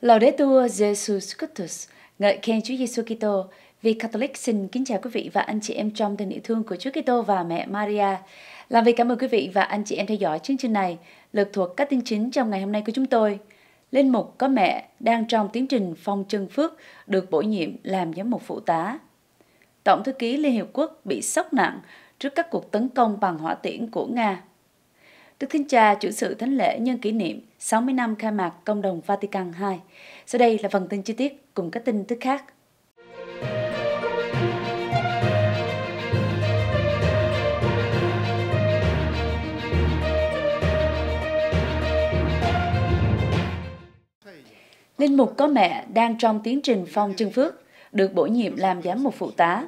Laudetur Jesus Christus, ngợi khen Chúa Giêsu Kitô. Vì Catholic xin kính chào quý vị và anh chị em trong tình yêu thương của Chúa Kitô và mẹ Maria. Làm việc cảm ơn quý vị và anh chị em theo dõi chương trình này, lượt thuộc các tin chính trong ngày hôm nay của chúng tôi. Linh mục có mẹ đang trong tiến trình phong chân phước được bổ nhiệm làm giám mục phụ tá. Tổng thư ký Liên Hiệp Quốc bị sốc nặng trước các cuộc tấn công bằng hỏa tiễn của Nga. Đức Thánh Cha chủ sự thánh lễ nhân kỷ niệm 60 năm khai mạc Công đồng Vatican II. Sau đây là phần tin chi tiết cùng các tin tức khác. Linh mục có mẹ đang trong tiến trình phong chân phước, được bổ nhiệm làm giám mục phụ tá.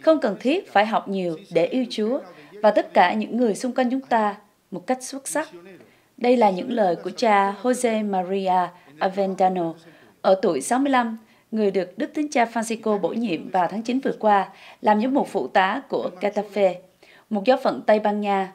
Không cần thiết phải học nhiều để yêu Chúa và tất cả những người xung quanh chúng ta một cách xuất sắc. Đây là những lời của cha Jose Maria Avendano, ở tuổi 65, người được Đức Thánh Cha Francisco bổ nhiệm vào tháng 9 vừa qua làm giám mục phụ tá của Getafe, một giáo phận Tây Ban Nha.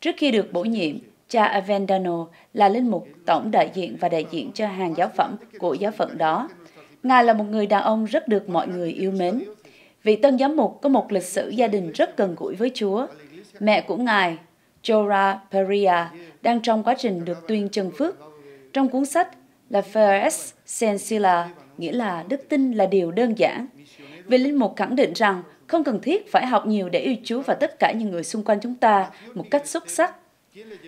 Trước khi được bổ nhiệm, cha Avendano là linh mục tổng đại diện và đại diện cho hàng giáo phẩm của giáo phận đó. Ngài là một người đàn ông rất được mọi người yêu mến. Vị tân giám mục có một lịch sử gia đình rất gần gũi với Chúa. Mẹ của Ngài, Jora Peria đang trong quá trình được tuyên chân phước. Trong cuốn sách La Feres Sensila, nghĩa là đức tin là điều đơn giản. Vị Linh Mục khẳng định rằng không cần thiết phải học nhiều để yêu Chúa và tất cả những người xung quanh chúng ta một cách xuất sắc.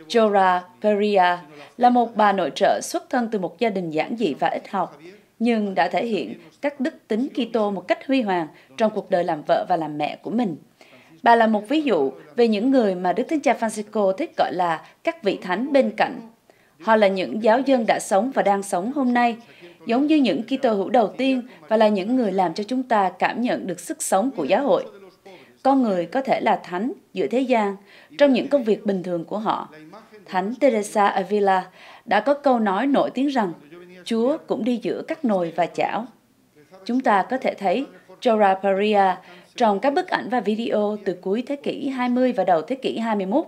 Jora Peria là một bà nội trợ xuất thân từ một gia đình giản dị và ít học, nhưng đã thể hiện các đức tính Kitô một cách huy hoàng trong cuộc đời làm vợ và làm mẹ của mình. Bà là một ví dụ về những người mà Đức Thánh Cha Francisco thích gọi là các vị thánh bên cạnh. Họ là những giáo dân đã sống và đang sống hôm nay, giống như những Kitô hữu đầu tiên và là những người làm cho chúng ta cảm nhận được sức sống của giáo hội. Con người có thể là thánh giữa thế gian trong những công việc bình thường của họ. Thánh Teresa Avila đã có câu nói nổi tiếng rằng Chúa cũng đi giữa các nồi và chảo. Chúng ta có thể thấy Jorah Paria trong các bức ảnh và video từ cuối thế kỷ 20 và đầu thế kỷ 21,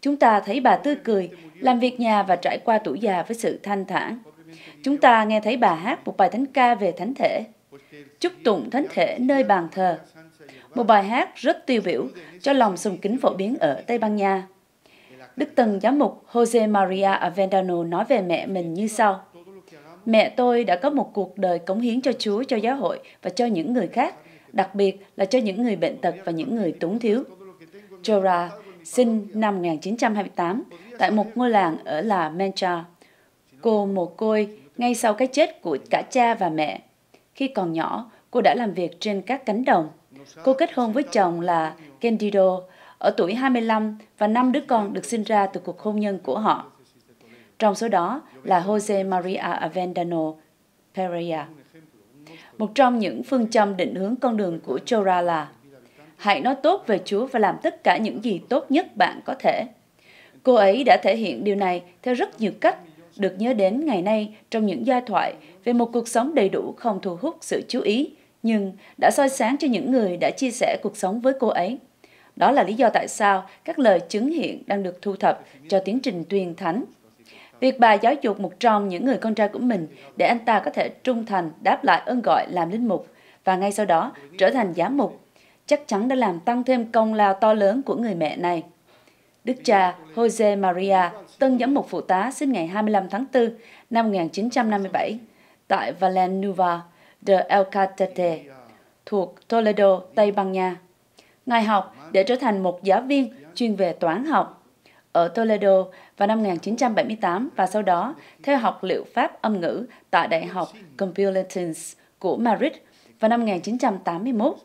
chúng ta thấy bà tươi cười, làm việc nhà và trải qua tuổi già với sự thanh thản. Chúng ta nghe thấy bà hát một bài thánh ca về thánh thể, chúc tụng thánh thể nơi bàn thờ. Một bài hát rất tiêu biểu cho lòng sùng kính phổ biến ở Tây Ban Nha. Đức Tần Giám mục Jose Maria Avendano nói về mẹ mình như sau. Mẹ tôi đã có một cuộc đời cống hiến cho Chúa, cho giáo hội và cho những người khác đặc biệt là cho những người bệnh tật và những người túng thiếu. Chora sinh năm 1928 tại một ngôi làng ở là Mancha. Cô mồ côi ngay sau cái chết của cả cha và mẹ. Khi còn nhỏ, cô đã làm việc trên các cánh đồng. Cô kết hôn với chồng là Candido ở tuổi 25 và năm đứa con được sinh ra từ cuộc hôn nhân của họ. Trong số đó là Jose Maria Avendano Pereira. Một trong những phương châm định hướng con đường của Chora là Hãy nói tốt về Chúa và làm tất cả những gì tốt nhất bạn có thể. Cô ấy đã thể hiện điều này theo rất nhiều cách, được nhớ đến ngày nay trong những giai thoại về một cuộc sống đầy đủ không thu hút sự chú ý, nhưng đã soi sáng cho những người đã chia sẻ cuộc sống với cô ấy. Đó là lý do tại sao các lời chứng hiện đang được thu thập cho tiến trình tuyên thánh Việc bà giáo dục một trong những người con trai của mình để anh ta có thể trung thành đáp lại ơn gọi làm linh mục và ngay sau đó trở thành giám mục chắc chắn đã làm tăng thêm công lao to lớn của người mẹ này. Đức cha Jose Maria, tân giám mục phụ tá sinh ngày 25 tháng 4 năm 1957 tại Villanueva de Alcatate thuộc Toledo, Tây Ban Nha. Ngài học để trở thành một giáo viên chuyên về toán học. Ở Toledo, vào năm 1978 và sau đó theo học liệu pháp âm ngữ tại Đại học Compulatins của Madrid vào năm 1981.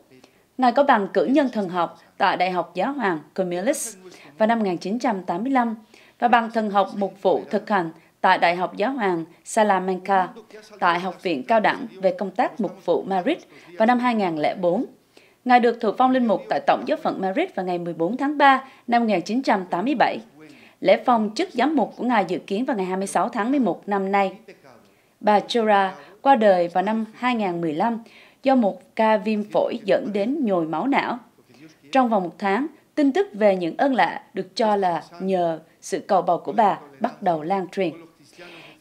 Ngài có bằng cử nhân thần học tại Đại học Giáo hoàng Comillas vào năm 1985 và bằng thần học mục vụ thực hành tại Đại học Giáo hoàng Salamanca tại Học viện Cao đẳng về công tác mục vụ Madrid vào năm 2004. Ngài được thụ phong linh mục tại Tổng giáo phận Madrid vào ngày 14 tháng 3 năm 1987. Lễ phong chức giám mục của ngài dự kiến vào ngày 26 tháng 11 năm nay. Bà Chora qua đời vào năm 2015 do một ca viêm phổi dẫn đến nhồi máu não. Trong vòng một tháng, tin tức về những ơn lạ được cho là nhờ sự cầu bầu của bà bắt đầu lan truyền.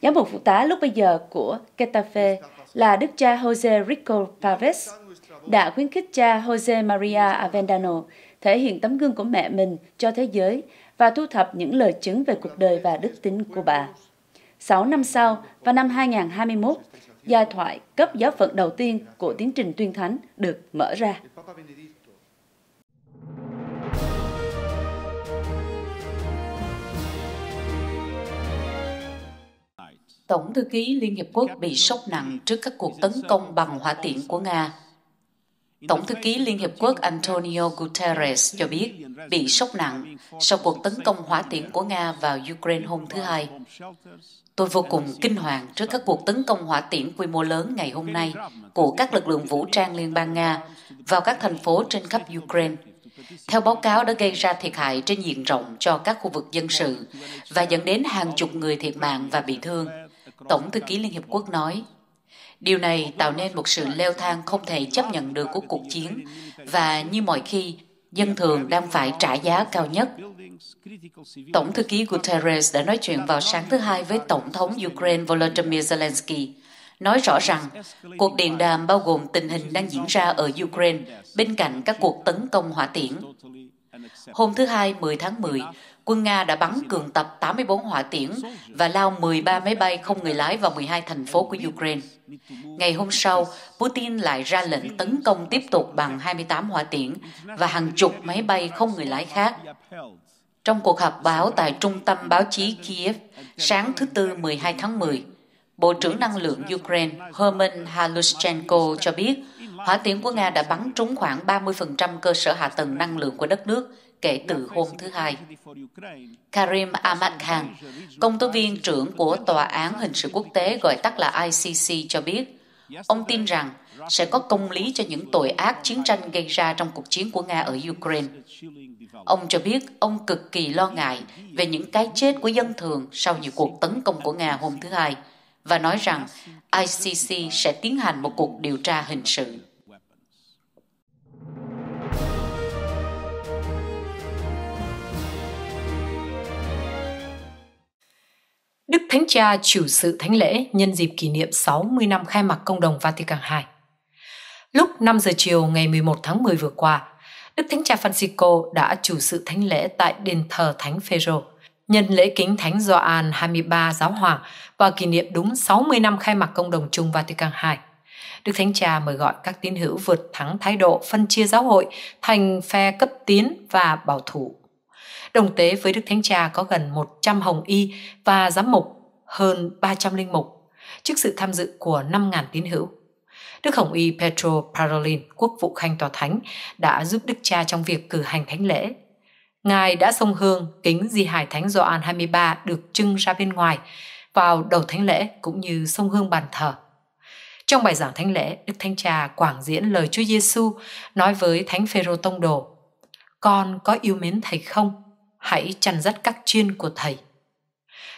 Giám mục phụ tá lúc bây giờ của Getafe là đức cha Jose Rico Paves đã khuyến khích cha Jose Maria Avendano thể hiện tấm gương của mẹ mình cho thế giới và thu thập những lời chứng về cuộc đời và đức tính của bà. Sáu năm sau, vào năm 2021, giai thoại cấp giáo phận đầu tiên của tiến trình tuyên thánh được mở ra. Tổng thư ký Liên Hiệp Quốc bị sốc nặng trước các cuộc tấn công bằng hỏa tiễn của Nga Tổng thư ký Liên Hiệp Quốc Antonio Guterres cho biết bị sốc nặng sau cuộc tấn công hỏa tiễn của Nga vào Ukraine hôm thứ Hai. Tôi vô cùng kinh hoàng trước các cuộc tấn công hỏa tiễn quy mô lớn ngày hôm nay của các lực lượng vũ trang Liên bang Nga vào các thành phố trên khắp Ukraine. Theo báo cáo đã gây ra thiệt hại trên diện rộng cho các khu vực dân sự và dẫn đến hàng chục người thiệt mạng và bị thương. Tổng thư ký Liên Hiệp Quốc nói, Điều này tạo nên một sự leo thang không thể chấp nhận được của cuộc chiến và như mọi khi, dân thường đang phải trả giá cao nhất. Tổng thư ký Guterres đã nói chuyện vào sáng thứ hai với Tổng thống Ukraine Volodymyr Zelensky, nói rõ rằng cuộc điện đàm bao gồm tình hình đang diễn ra ở Ukraine bên cạnh các cuộc tấn công hỏa tiễn. Hôm thứ Hai 10 tháng 10, quân Nga đã bắn cường tập 84 hỏa tiễn và lao 13 máy bay không người lái vào 12 thành phố của Ukraine. Ngày hôm sau, Putin lại ra lệnh tấn công tiếp tục bằng 28 hỏa tiễn và hàng chục máy bay không người lái khác. Trong cuộc họp báo tại Trung tâm Báo chí Kiev sáng thứ Tư 12 tháng 10, Bộ trưởng Năng lượng Ukraine Herman Halushchenko cho biết hỏa tiễn của Nga đã bắn trúng khoảng 30% cơ sở hạ tầng năng lượng của đất nước kể từ hôm thứ Hai. Karim Ahmad Khan, công tố viên trưởng của Tòa án Hình sự Quốc tế gọi tắt là ICC cho biết, ông tin rằng sẽ có công lý cho những tội ác chiến tranh gây ra trong cuộc chiến của Nga ở Ukraine. Ông cho biết ông cực kỳ lo ngại về những cái chết của dân thường sau nhiều cuộc tấn công của Nga hôm thứ Hai và nói rằng ICC sẽ tiến hành một cuộc điều tra hình sự. Đức Thánh Cha chủ sự thánh lễ nhân dịp kỷ niệm 60 năm khai mạc công đồng Vatican II. Lúc 5 giờ chiều ngày 11 tháng 10 vừa qua, Đức Thánh Cha Francisco đã chủ sự thánh lễ tại đền thờ Thánh Phaero, nhân lễ kính Thánh Gioan 23 Giáo Hoàng và kỷ niệm đúng 60 năm khai mạc công đồng chung Vatican II. Đức Thánh Cha mời gọi các tín hữu vượt thắng thái độ phân chia giáo hội thành phe cấp tiến và bảo thủ đồng tế với Đức Thánh Cha có gần 100 hồng y và giám mục hơn 300 linh mục trước sự tham dự của 5.000 tín hữu. Đức Hồng Y Petro Parolin, quốc vụ khanh tòa thánh, đã giúp Đức Cha trong việc cử hành thánh lễ. Ngài đã sông hương kính di hải thánh Gioan 23 được trưng ra bên ngoài vào đầu thánh lễ cũng như sông hương bàn thờ. Trong bài giảng thánh lễ, Đức Thánh Cha quảng diễn lời Chúa Giêsu nói với Thánh Phêrô tông đồ: "Con có yêu mến thầy không?" hãy chăn dắt các chuyên của thầy.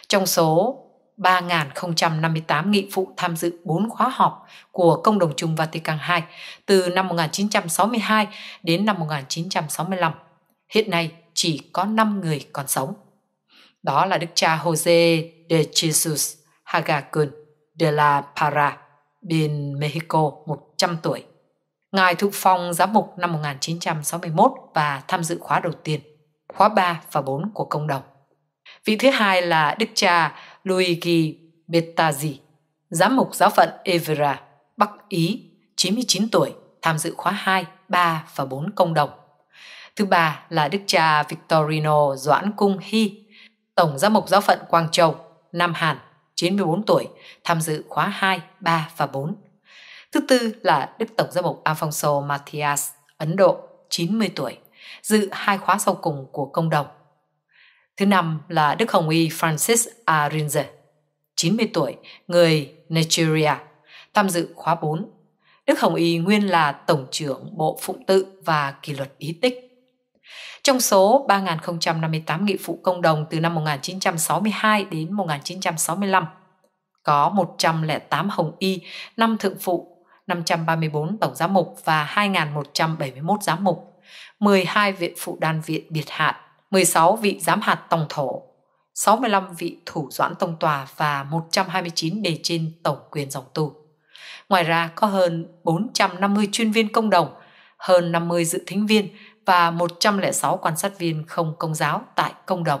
Trong số 3.058 nghị phụ tham dự 4 khóa họp của Công đồng chung Vatican II từ năm 1962 đến năm 1965. Hiện nay chỉ có 5 người còn sống. Đó là Đức cha Jose de Jesus Hagacun de la Para, bên Mexico, 100 tuổi. Ngài thụ phong giám mục năm 1961 và tham dự khóa đầu tiên khóa 3 và 4 của công đồng. Vị thứ hai là Đức cha Luigi Bettazzi, giám mục giáo phận Evera, Bắc Ý, 99 tuổi, tham dự khóa 2, 3 và 4 công đồng. Thứ ba là Đức cha Victorino Doãn Cung Hy, Tổng giám mục giáo phận Quang Châu, Nam Hàn, 94 tuổi, tham dự khóa 2, 3 và 4. Thứ tư là Đức Tổng giám mục Alfonso Matias, Ấn Độ, 90 tuổi, dự hai khóa sau cùng của công đồng. Thứ năm là Đức Hồng Y Francis Arinze, 90 tuổi, người Nigeria, tham dự khóa 4. Đức Hồng Y nguyên là Tổng trưởng Bộ Phụng tự và Kỷ luật Ý tích. Trong số 3.058 nghị phụ công đồng từ năm 1962 đến 1965, có 108 hồng y, 5 thượng phụ, 534 tổng giám mục và 2.171 giám mục. 12 viện phụ đan viện biệt hạn, 16 vị giám hạt tổng thổ, 65 vị thủ doãn tông tòa và 129 đề trên tổng quyền dòng tu. Ngoài ra có hơn 450 chuyên viên công đồng, hơn 50 dự thính viên và 106 quan sát viên không công giáo tại công đồng.